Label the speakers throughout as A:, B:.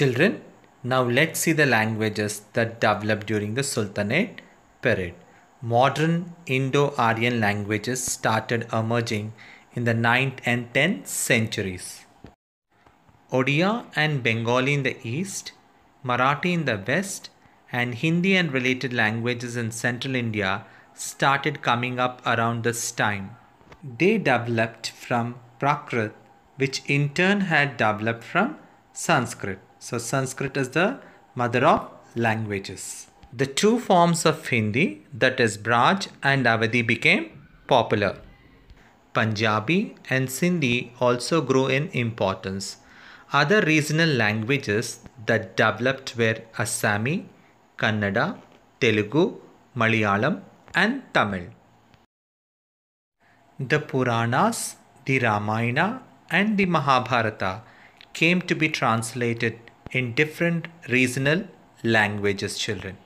A: Children, now let's see the languages that developed during the Sultanate period. Modern Indo-Aryan languages started emerging in the 9th and 10th centuries. Odia and Bengali in the east, Marathi in the west, and Hindi and related languages in central India started coming up around this time. They developed from Prakrit, which in turn had developed from Sanskrit. So Sanskrit is the mother of languages. The two forms of Hindi, that is Braj and Avadi, became popular. Punjabi and Sindhi also grew in importance. Other regional languages that developed were Assami, Kannada, Telugu, Malayalam, and Tamil. The Puranas, the Ramayana, and the Mahabharata came to be translated in different regional languages children.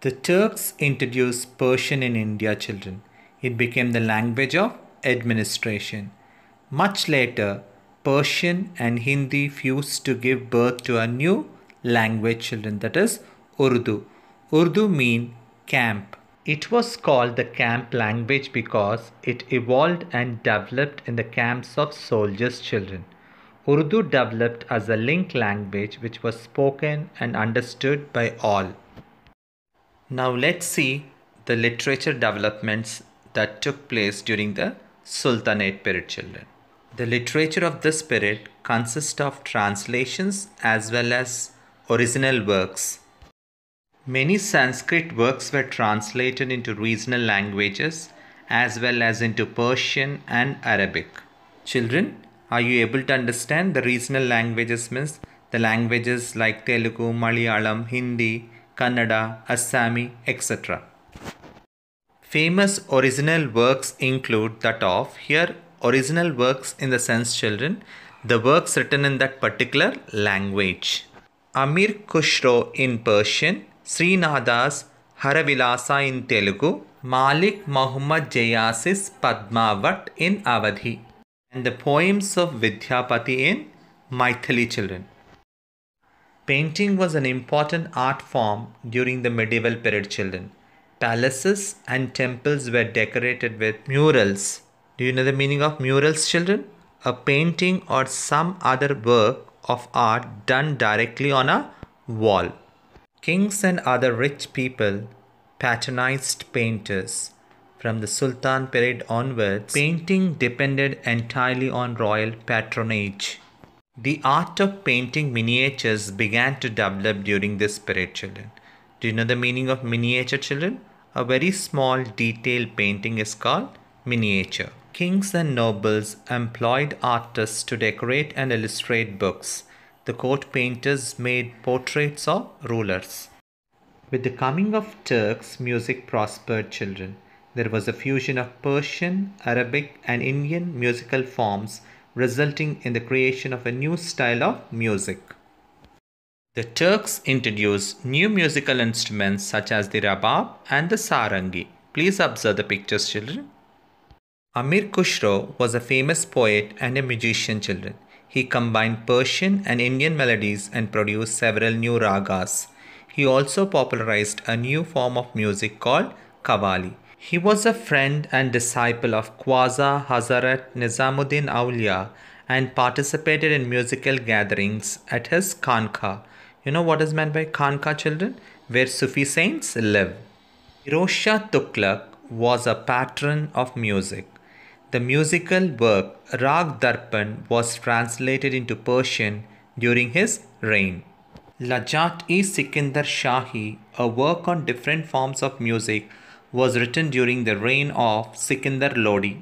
A: The Turks introduced Persian in India children. It became the language of administration. Much later, Persian and Hindi fused to give birth to a new language children that is Urdu. Urdu mean camp. It was called the camp language because it evolved and developed in the camps of soldiers children. Urdu developed as a link language which was spoken and understood by all. Now let's see the literature developments that took place during the Sultanate period children. The literature of this period consists of translations as well as original works. Many Sanskrit works were translated into regional languages as well as into Persian and Arabic. Children, are you able to understand the regional languages Miss? the languages like Telugu, Malayalam, Hindi, Kannada, Assami, etc. Famous original works include that of here original works in the sense children the works written in that particular language. Amir Kushro in Persian, Srinadas Haravilasa in Telugu, Malik Muhammad Jayasis Padmavat in Avadhi and the poems of Vidyapati in Maithili Children. Painting was an important art form during the medieval period children. Palaces and temples were decorated with murals. Do you know the meaning of murals children? A painting or some other work of art done directly on a wall. Kings and other rich people patronized painters from the Sultan period onwards, painting depended entirely on royal patronage. The art of painting miniatures began to develop during this period, children. Do you know the meaning of miniature, children? A very small detailed painting is called miniature. Kings and nobles employed artists to decorate and illustrate books. The court painters made portraits of rulers. With the coming of Turks, music prospered children. There was a fusion of Persian, Arabic, and Indian musical forms, resulting in the creation of a new style of music. The Turks introduced new musical instruments such as the rabab and the sarangi. Please observe the pictures, children. Amir Kushro was a famous poet and a musician, children. He combined Persian and Indian melodies and produced several new ragas. He also popularized a new form of music called Qawwali. He was a friend and disciple of Khwaja Hazrat Nizamuddin Aulia and participated in musical gatherings at his Khanka. You know what is meant by Khanka children? Where Sufi saints live. Hirosha Tuklak was a patron of music. The musical work Rag Darpan was translated into Persian during his reign. Lajat-e Sikandar Shahi, a work on different forms of music, was written during the reign of Sikandar Lodi.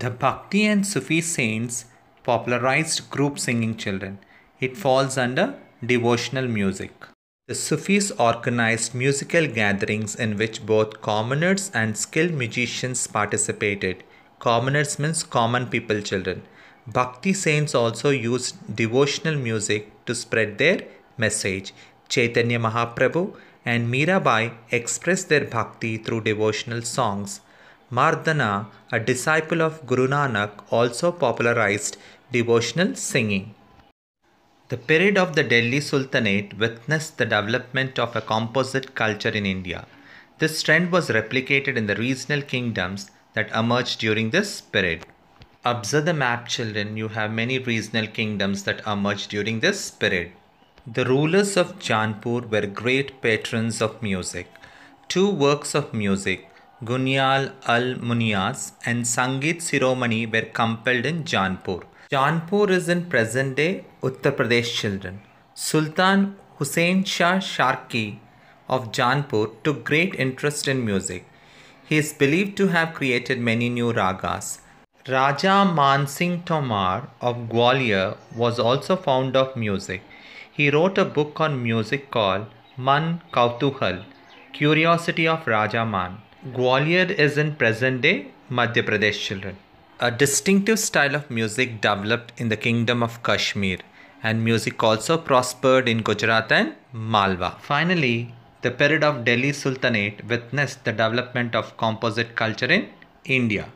A: The Bhakti and Sufi saints popularized group singing children. It falls under devotional music. The Sufis organized musical gatherings in which both commoners and skilled musicians participated. Commoners means common people children. Bhakti saints also used devotional music to spread their message. Chaitanya Mahaprabhu and Mirabai expressed their bhakti through devotional songs. Mardana, a disciple of Guru Nanak, also popularized devotional singing. The period of the Delhi Sultanate witnessed the development of a composite culture in India. This trend was replicated in the regional kingdoms that emerged during this period. Observe the map, children. You have many regional kingdoms that emerged during this period. The rulers of Janpur were great patrons of music. Two works of music, Gunyal al Munyas and Sangeet Siromani, were compiled in Janpur. Janpur is in present day Uttar Pradesh children. Sultan Hussein Shah Sharki of Janpur took great interest in music. He is believed to have created many new ragas. Raja Mansingh Tomar of Gwalior was also fond of music he wrote a book on music called Man Kautuhal, Curiosity of Raja Man. Gwalior is in present day Madhya Pradesh children. A distinctive style of music developed in the kingdom of Kashmir and music also prospered in Gujarat and Malwa. Finally, the period of Delhi Sultanate witnessed the development of composite culture in India.